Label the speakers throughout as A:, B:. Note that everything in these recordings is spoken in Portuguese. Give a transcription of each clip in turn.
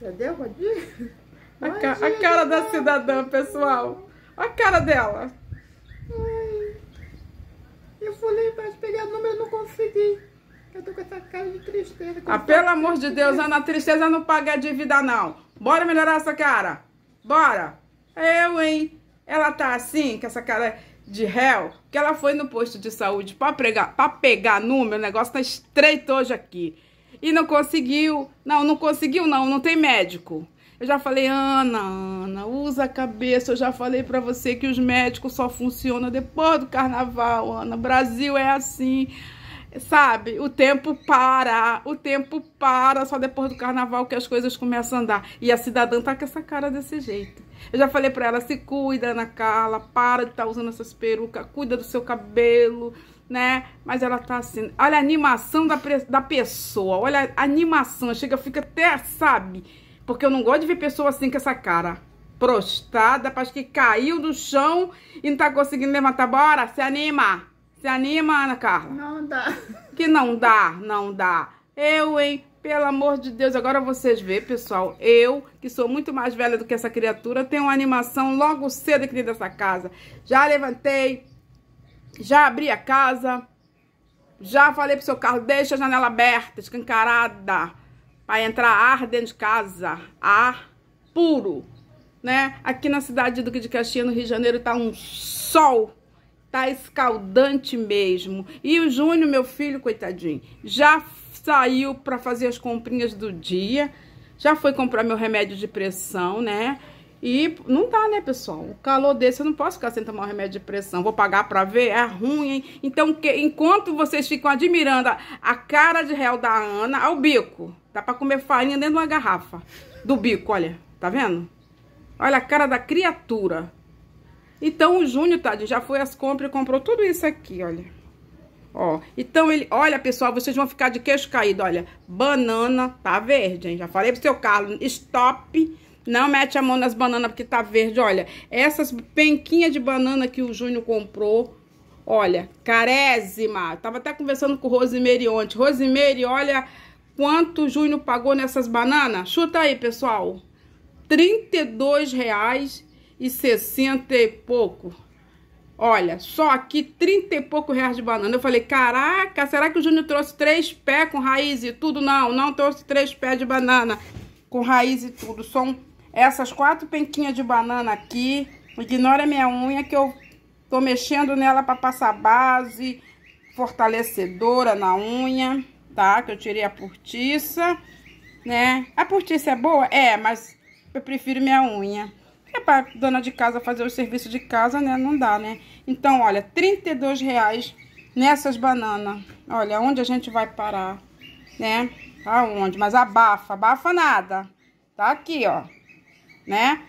A: Entendeu, Rodrigo? A, ca a cara da né? cidadã, pessoal. A cara dela. Ai, eu falei pra pegar número, não consegui. Eu tô com essa cara de tristeza. Ah, pelo amor de Deus, Ana, tristeza não paga a dívida, não. Bora melhorar essa cara. Bora. Eu, hein? Ela tá assim, com essa cara de réu, que ela foi no posto de saúde pra, pregar, pra pegar número. O negócio tá estreito hoje aqui e não conseguiu. Não, não conseguiu não, não tem médico. Eu já falei, Ana, Ana, usa a cabeça. Eu já falei para você que os médicos só funcionam depois do carnaval, Ana. O Brasil é assim. Sabe, o tempo para, o tempo para, só depois do carnaval que as coisas começam a andar. E a cidadã tá com essa cara desse jeito. Eu já falei pra ela, se cuida, Ana Carla, para de estar tá usando essas perucas, cuida do seu cabelo, né? Mas ela tá assim. Olha a animação da, da pessoa. Olha a animação. Chega, fica até, sabe? Porque eu não gosto de ver pessoa assim com essa cara. Prostada, parece que caiu do chão e não tá conseguindo levantar. Bora, se anima. Se anima, Ana Carla. Não dá. Que não dá, não dá. Eu, hein? Pelo amor de Deus, agora vocês vê, pessoal, eu, que sou muito mais velha do que essa criatura, tenho uma animação logo cedo aqui dentro dessa casa. Já levantei, já abri a casa, já falei pro seu carro, deixa a janela aberta, escancarada, para entrar ar dentro de casa, ar puro, né? Aqui na cidade do Duque de Caxias, no Rio de Janeiro, tá um sol, tá escaldante mesmo. E o Júnior, meu filho, coitadinho, já saiu para fazer as comprinhas do dia, já foi comprar meu remédio de pressão, né? E não dá, tá, né, pessoal? O calor desse, eu não posso ficar sem tomar um remédio de pressão Vou pagar pra ver? É ruim, hein? Então, que, enquanto vocês ficam admirando a, a cara de réu da Ana, ao bico. Dá pra comer farinha dentro de uma garrafa. Do bico, olha. Tá vendo? Olha a cara da criatura. Então, o Júnior, tadinho, já foi às compras e comprou tudo isso aqui, olha. Ó, então ele... Olha, pessoal, vocês vão ficar de queixo caído, olha. Banana tá verde, hein? Já falei pro seu Carlos, stop não mete a mão nas bananas porque tá verde. Olha, essas penquinhas de banana que o Júnior comprou, olha, carésima. Tava até conversando com o Rosemary ontem. Rosemary, olha quanto o Júnior pagou nessas bananas. Chuta aí, pessoal. R$32,60 e pouco. Olha, só aqui 30 e pouco reais de banana. Eu falei, caraca, será que o Júnior trouxe três pés com raiz e tudo? Não, não trouxe três pés de banana com raiz e tudo. São essas quatro penquinhas de banana aqui. Ignora minha unha que eu tô mexendo nela para passar base fortalecedora na unha, tá? Que eu tirei a portiça, né? A portiça é boa? É, mas eu prefiro minha unha. É pra dona de casa fazer o serviço de casa, né? Não dá, né? Então, olha, 32 reais nessas bananas. Olha, onde a gente vai parar, né? Aonde? Mas abafa, abafa nada. Tá aqui, ó né?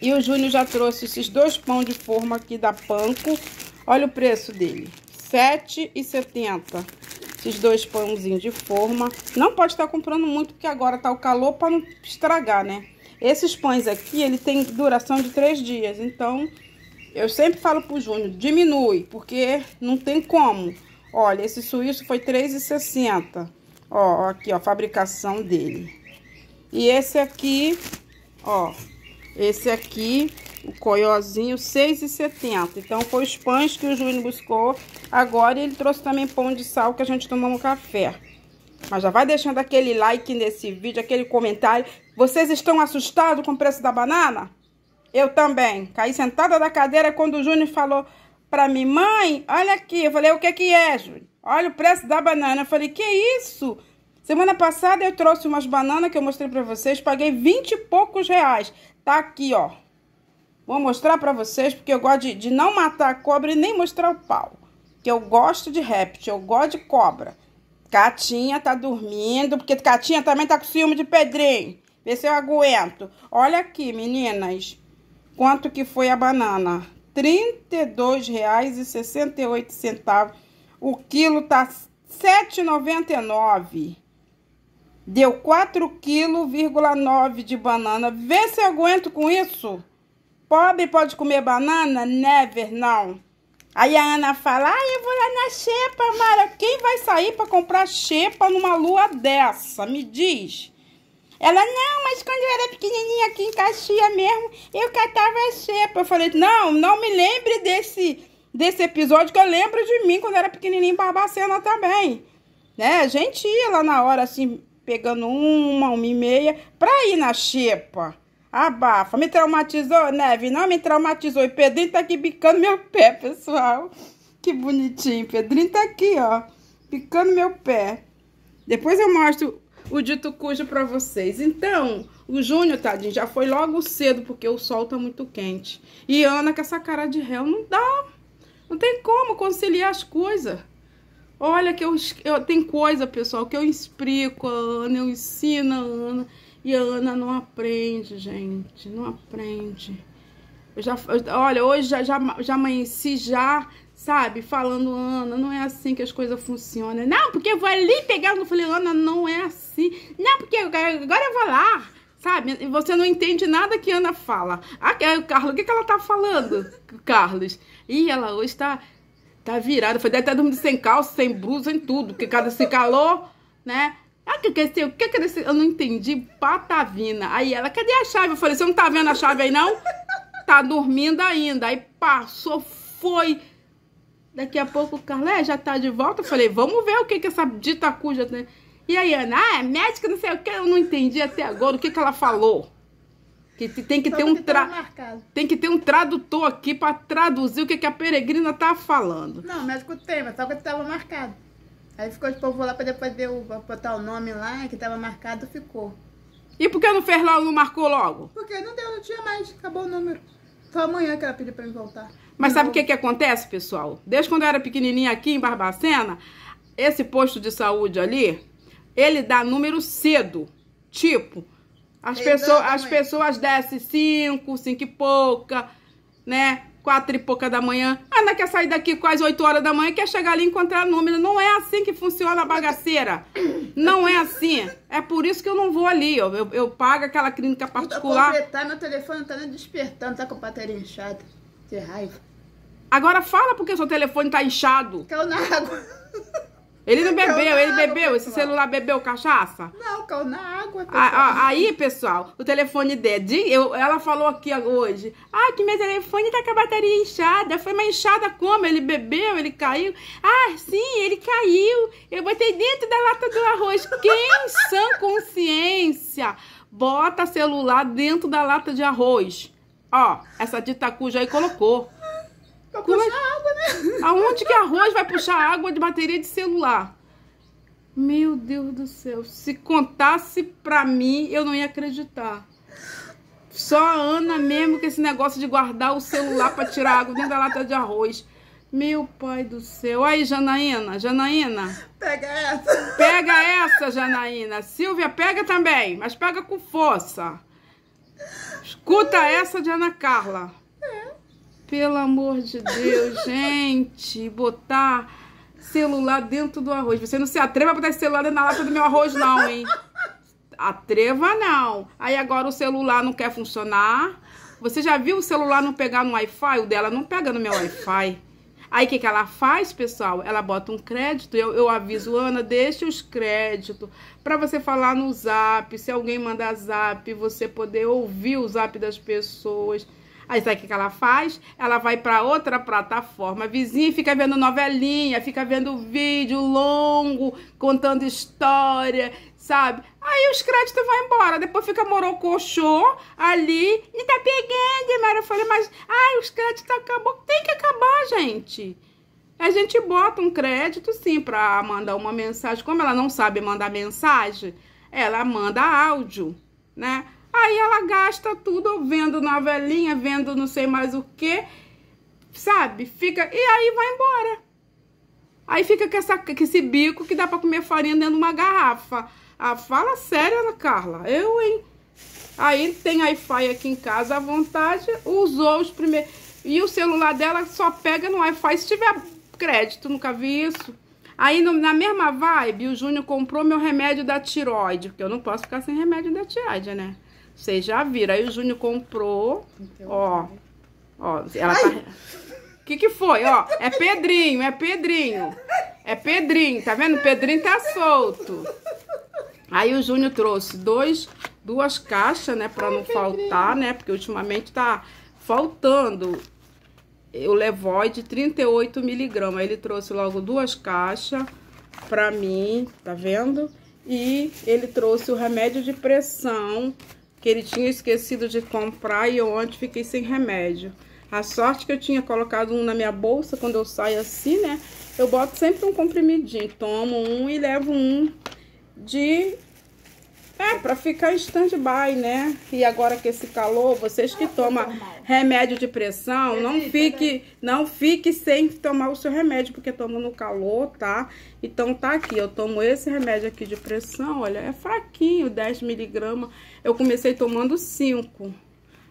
A: E o Júnior já trouxe esses dois pão de forma aqui da Panko. Olha o preço dele. R$ 7,70. Esses dois pãozinhos de forma. Não pode estar comprando muito, porque agora tá o calor para não estragar, né? Esses pães aqui, ele tem duração de três dias. Então, eu sempre falo pro Júnior, diminui, porque não tem como. Olha, esse suíço foi 3,60. Ó, aqui, ó, fabricação dele. E esse aqui Ó, esse aqui, o coiozinho, 6,70. Então, foi os pães que o Júnior buscou. Agora, ele trouxe também pão de sal que a gente tomou no café. Mas já vai deixando aquele like nesse vídeo, aquele comentário. Vocês estão assustados com o preço da banana? Eu também. Caí sentada da cadeira quando o Júnior falou pra mim, mãe, olha aqui. Eu falei, o que que é, Júnior? Olha o preço da banana. Eu falei, que isso? Semana passada eu trouxe umas bananas que eu mostrei para vocês, paguei 20 e poucos reais. Tá aqui, ó. Vou mostrar para vocês porque eu gosto de, de, não matar a cobra e nem mostrar o pau. Que eu gosto de réptil, eu gosto de cobra. Catinha tá dormindo, porque Catinha também tá com ciúme de Pedrinho. Vê se eu aguento. Olha aqui, meninas. Quanto que foi a banana? R$ 32,68. O quilo tá R$ 7,99. Deu 4,9 kg de banana. Vê se aguento com isso. Pobre pode comer banana? Never, não. Aí a Ana fala, ah, eu vou lá na xepa, Mara. Quem vai sair para comprar xepa numa lua dessa? Me diz. Ela, não, mas quando eu era pequenininha aqui em Caxias mesmo, eu catava xepa. Eu falei, não, não me lembre desse, desse episódio que eu lembro de mim quando eu era pequenininha em Barbacena também né? A gente ia lá na hora, assim, pegando uma, uma e meia, pra ir na xepa. Abafa, me traumatizou, Neve, não me traumatizou. E Pedrinho tá aqui bicando meu pé, pessoal. Que bonitinho, Pedrinho tá aqui, ó, picando meu pé. Depois eu mostro o dito cujo pra vocês. Então, o Júnior, tadinho, já foi logo cedo, porque o sol tá muito quente. E Ana, com essa cara de réu, não dá. Não tem como conciliar as coisas. Olha que eu, eu tem coisa, pessoal, que eu explico, a Ana, eu ensino a Ana, e a Ana não aprende, gente, não aprende. Eu já, eu, olha, hoje já, já, já amanheci já, sabe, falando, Ana, não é assim que as coisas funcionam. Não, porque eu vou ali pegar, eu falei, Ana, não é assim. Não, porque agora eu vou lá, sabe? Você não entende nada que Ana fala. Ah, Carlos, o que, que ela tá falando, Carlos? E ela hoje tá Tá virada. Foi até dormir sem calça, sem blusa, em tudo. Porque cada se calor, né? Ah, que que é o que que é Eu não entendi. Patavina. Aí ela, cadê a chave? Eu falei, você não tá vendo a chave aí, não? Tá dormindo ainda. Aí passou, foi. Daqui a pouco o Carlé já tá de volta. Eu falei, vamos ver o que que essa dita cuja tem. E aí, Ana, ah, é médica, não sei o que. Eu não entendi até agora o que que ela falou. Que tem que Só ter um tra... Tem que ter um tradutor aqui para traduzir o que, que a peregrina tá falando. Não, médico tem, mas só que estava marcado. Aí ficou de povo lá para depois o botar o nome lá, que estava marcado, ficou. E por que não fez lá, não marcou logo? Porque não deu, não tinha mais, acabou o número. Foi amanhã que ela pediu para me voltar. Mas sabe o que que acontece, pessoal? Desde quando eu era pequenininha aqui em Barbacena, esse posto de saúde ali, ele dá número cedo. Tipo, as, pessoas, as pessoas descem 5, 5 e pouca, né? 4 e pouca da manhã. Ana ah, quer sair daqui quase 8 horas da manhã quer chegar ali e encontrar número. Não é assim que funciona a bagaceira. Não é assim. É por isso que eu não vou ali. Eu, eu, eu pago aquela clínica particular. tá meu telefone tá nem despertando, tá com a bateria inchada. De raiva. Agora fala porque seu telefone tá inchado. Caiu na água. Ele não bebeu, bebeu ele água, bebeu. Esse celular bebeu cachaça? Não, caiu na água. Ah, pessoal. Ah, aí, pessoal, o telefone dela. Eu, ela falou aqui hoje. Ah, que meu telefone tá com a bateria inchada. Foi uma inchada como? Ele bebeu, ele caiu. Ah, sim, ele caiu. Eu botei dentro da lata do arroz. Quem sã consciência bota celular dentro da lata de arroz? Ó, essa ditacuja aí colocou puxar né? água, né? Aonde que arroz vai puxar água de bateria de celular? Meu Deus do céu, se contasse pra mim, eu não ia acreditar. Só a Ana mesmo que esse negócio de guardar o celular pra tirar água dentro da lata de arroz. Meu pai do céu. Aí, Janaína, Janaína. Pega essa. Pega essa, Janaína. Silvia, pega também, mas pega com força. Escuta essa de Ana Carla. Pelo amor de Deus, gente, botar celular dentro do arroz. Você não se atreva a botar esse celular na lata do meu arroz, não, hein? Atreva não. Aí agora o celular não quer funcionar. Você já viu o celular não pegar no Wi-Fi? O dela não pega no meu Wi-Fi. Aí o que, que ela faz, pessoal? Ela bota um crédito. Eu, eu aviso, Ana, deixe os créditos para você falar no zap. Se alguém mandar zap, você poder ouvir o zap das pessoas. Aí sabe o que ela faz? Ela vai para outra plataforma vizinha e fica vendo novelinha, fica vendo vídeo longo, contando história, sabe? Aí os créditos vão embora. Depois fica morocochô ali e tá pegando, Mara. Eu falei, mas ai, os créditos acabou. Tem que acabar, gente. A gente bota um crédito, sim, para mandar uma mensagem. Como ela não sabe mandar mensagem, ela manda áudio, né? Aí ela gasta tudo vendo novelinha, vendo não sei mais o que, sabe? Fica e aí vai embora. Aí fica com, essa, com esse bico que dá para comer farinha dentro de uma garrafa. Ah, fala sério, Ana Carla. Eu, hein? Aí tem Wi-Fi aqui em casa à vontade. Usou os primeiros. E o celular dela só pega no Wi-Fi se tiver crédito. Nunca vi isso. Aí no, na mesma vibe, o Júnior comprou meu remédio da tiroide. Porque eu não posso ficar sem remédio da tiroide, né? Vocês já viram. Aí o Júnior comprou, então, ó. Ó, ela tá... O que que foi? Ó, é Pedrinho, é Pedrinho. É Pedrinho, tá vendo? Pedrinho tá solto. Aí o Júnior trouxe dois, duas caixas, né? Pra Ai, não Pedrinho. faltar, né? Porque ultimamente tá faltando o levoide de 38 miligramas. Ele trouxe logo duas caixas pra mim, tá vendo? E ele trouxe o remédio de pressão que ele tinha esquecido de comprar e eu ontem fiquei sem remédio. A sorte que eu tinha colocado um na minha bolsa, quando eu saio assim, né? Eu boto sempre um comprimidinho, tomo um e levo um de é, para ficar em stand-by, né? E agora que esse calor, vocês que tomam remédio de pressão, não é fique, não fique sem tomar o seu remédio, porque toma no calor, tá? Então tá aqui, eu tomo esse remédio aqui de pressão, olha, é fraquinho, 10 miligramas. Eu comecei tomando 5.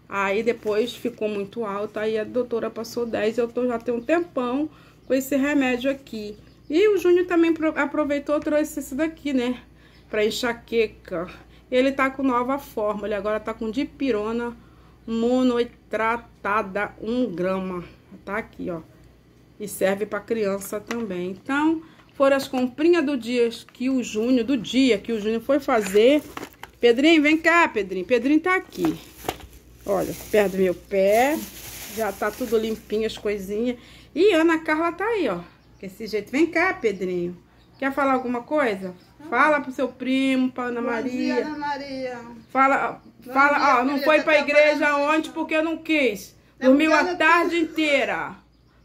A: Aí depois ficou muito alto, aí a doutora passou 10, eu tô, já tenho um tempão com esse remédio aqui. E o Júnior também aproveitou e trouxe esse daqui, né? para enxaqueca. Ele tá com nova forma, ele agora tá com dipirona monoitratada 1 grama, tá aqui, ó. E serve para criança também. Então, foram as comprinhas do dia que o Júnior, do dia que o Júnior foi fazer. Pedrinho, vem cá, Pedrinho. Pedrinho tá aqui. Olha, perto do meu pé. Já tá tudo limpinho as coisinhas. E Ana Carla tá aí, ó. Esse jeito. Vem cá, Pedrinho. Quer falar alguma coisa? Fala pro seu primo, pra Ana Bom Maria. Dia, Ana Maria. Fala, fala, dia, ó, não foi pra tá igreja ontem assim, porque eu não quis. Dormiu a tarde inteira.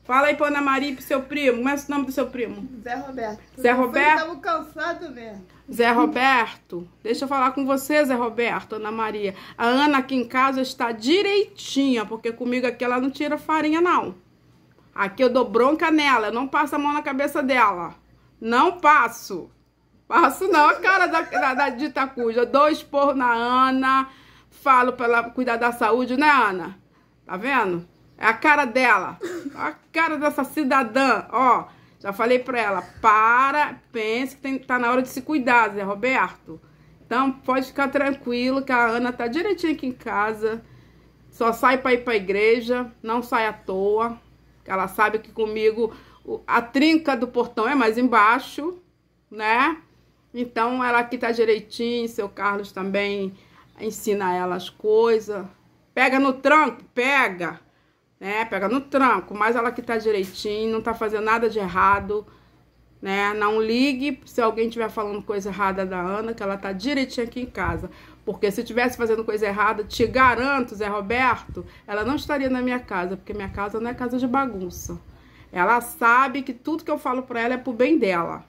A: Fala aí pra Ana Maria e pro seu primo. Como é o nome do seu primo? Zé Roberto. Zé Roberto? Estamos cansados mesmo. Zé Roberto, deixa eu falar com você, Zé Roberto, Ana Maria. A Ana aqui em casa está direitinha, porque comigo aqui ela não tira farinha, não. Aqui eu dou bronca nela, eu não passo a mão na cabeça dela. Não passo. Passo não a cara da, da, da dita cuja. Dois porros na Ana. Falo pra ela cuidar da saúde, né, Ana? Tá vendo? É a cara dela. A cara dessa cidadã. Ó, já falei pra ela. Para, pense que tem, tá na hora de se cuidar, Zé Roberto. Então, pode ficar tranquilo que a Ana tá direitinho aqui em casa. Só sai pra ir pra igreja. Não sai à toa. Ela sabe que comigo a trinca do portão é mais embaixo, né? Então ela aqui tá direitinho, seu Carlos também ensina ela as coisas. Pega no tranco, pega, né? Pega no tranco, mas ela aqui tá direitinho, não tá fazendo nada de errado, né? Não ligue se alguém tiver falando coisa errada da Ana, que ela tá direitinha aqui em casa. Porque se tivesse fazendo coisa errada, te garanto, Zé Roberto, ela não estaria na minha casa, porque minha casa não é casa de bagunça. Ela sabe que tudo que eu falo para ela é pro bem dela.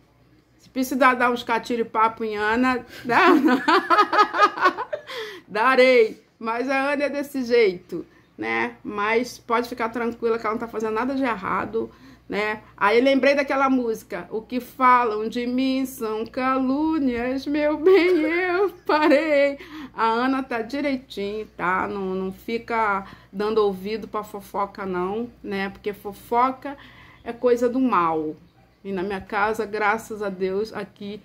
A: Se precisar dar uns papo em Ana, dá, darei. Mas a Ana é desse jeito, né? Mas pode ficar tranquila que ela não tá fazendo nada de errado, né? Aí lembrei daquela música, o que falam de mim são calúnias, meu bem, eu parei. A Ana tá direitinho, tá? Não, não fica dando ouvido pra fofoca não, né? Porque fofoca é coisa do mal, e na minha casa, graças a Deus, aqui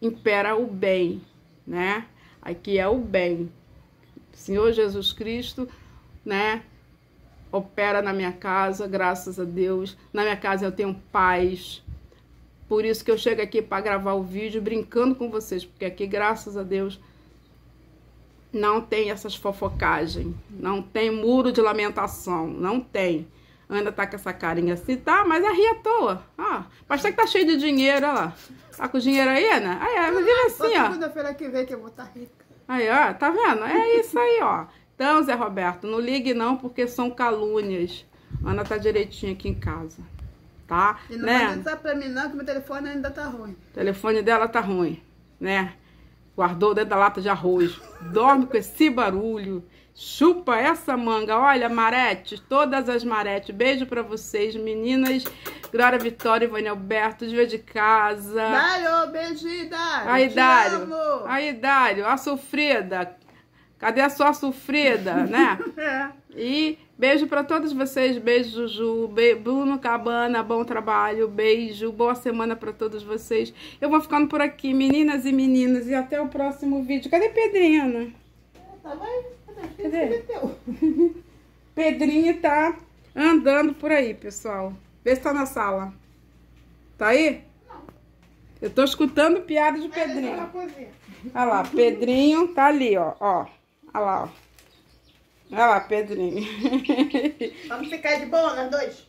A: impera o bem, né? Aqui é o bem. Senhor Jesus Cristo, né? Opera na minha casa, graças a Deus. Na minha casa eu tenho paz. Por isso que eu chego aqui para gravar o vídeo brincando com vocês, porque aqui, graças a Deus, não tem essas fofocagens, não tem muro de lamentação, não tem. Ana tá com essa carinha assim, tá? Mas é rir à toa. Ah, mas tá que tá cheio de dinheiro, ó. lá. Tá com dinheiro aí, Ana? Aí, ela vive assim, ó. Segunda-feira que vem que eu vou estar tá rica. Aí, ó, tá vendo? É isso aí, ó. Então, Zé Roberto, não ligue não, porque são calúnias. Ana tá direitinho aqui em casa, tá? E não né? vai pra mim não, que meu telefone ainda tá ruim. O telefone dela tá ruim, né? Guardou dentro da lata de arroz. Dorme com esse barulho. Chupa essa manga. Olha, Marete, todas as Marete. Beijo pra vocês, meninas. Glória Vitória, Ivone Alberto, Desvio de Casa. Dário, beijo, Dário. Aí, Dário. Amo. Aí, Dário, a sofrida. Cadê a sua sofrida, né? é. E beijo pra todos vocês. Beijo, Juju. Be Bruno Cabana, bom trabalho. Beijo. Boa semana pra todos vocês. Eu vou ficando por aqui, meninas e meninos. E até o próximo vídeo. Cadê Pedrina? Tá bem? Cadê? Pedrinho tá andando por aí, pessoal. Vê se tá na sala. Tá aí? Não. Eu tô escutando piada de tá Pedrinho. Olha lá, Pedrinho tá ali, ó. ó. Olha lá, ó. Olha lá, Pedrinho. Vamos ficar de boa nós dois?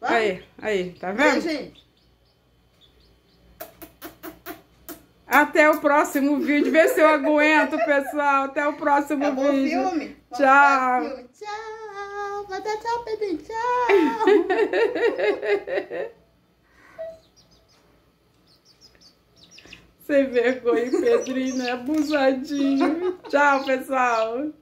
A: Vamos? Aí, aí, tá vendo? gente. Até o próximo vídeo. Vê se eu aguento, pessoal. Até o próximo vídeo. Tchau. Tchau. Vai dar tchau, Pedrinho. Tchau. Sem vergonha, Pedrinho, é Abusadinho. Tchau, pessoal.